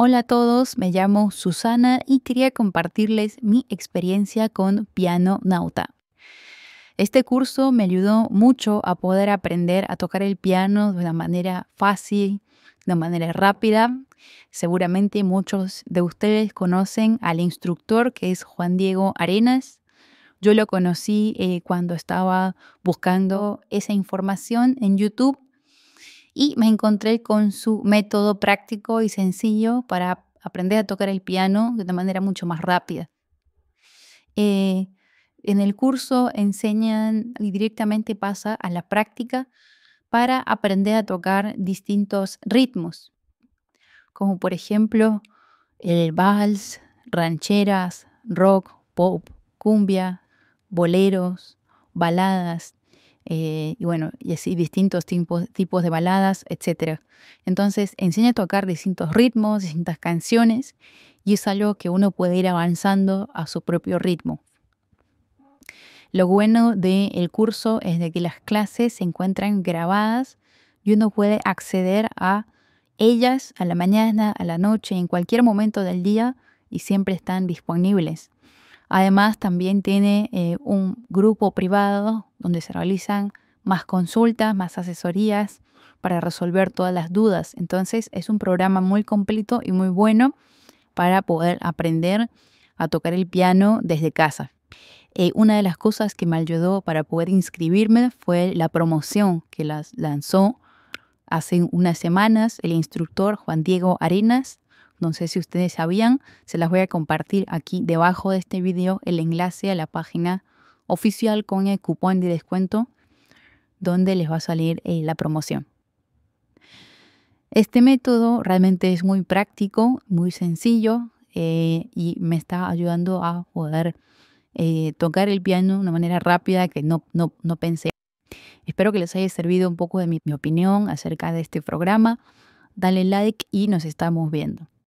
Hola a todos, me llamo Susana y quería compartirles mi experiencia con Piano Nauta. Este curso me ayudó mucho a poder aprender a tocar el piano de una manera fácil, de una manera rápida. Seguramente muchos de ustedes conocen al instructor que es Juan Diego Arenas. Yo lo conocí eh, cuando estaba buscando esa información en YouTube y me encontré con su método práctico y sencillo para aprender a tocar el piano de una manera mucho más rápida. Eh, en el curso enseñan y directamente pasa a la práctica para aprender a tocar distintos ritmos, como por ejemplo el vals, rancheras, rock, pop, cumbia, boleros, baladas, eh, y bueno, y así distintos tipos, de baladas, etc. Entonces, enseña a tocar distintos ritmos, distintas canciones, y es algo que uno puede ir avanzando a su propio ritmo. Lo bueno del curso es de que las clases se encuentran grabadas y uno puede acceder a ellas a la mañana, a la noche, en cualquier momento del día y siempre están disponibles. Además, también tiene eh, un grupo privado donde se realizan más consultas, más asesorías para resolver todas las dudas. Entonces, es un programa muy completo y muy bueno para poder aprender a tocar el piano desde casa. Eh, una de las cosas que me ayudó para poder inscribirme fue la promoción que las lanzó hace unas semanas el instructor Juan Diego Arenas no sé si ustedes sabían, se las voy a compartir aquí debajo de este video el enlace a la página oficial con el cupón de descuento donde les va a salir eh, la promoción. Este método realmente es muy práctico, muy sencillo eh, y me está ayudando a poder eh, tocar el piano de una manera rápida que no, no, pensé. Espero que les haya servido un poco de mi, mi opinión acerca de este programa. Dale like y nos estamos viendo.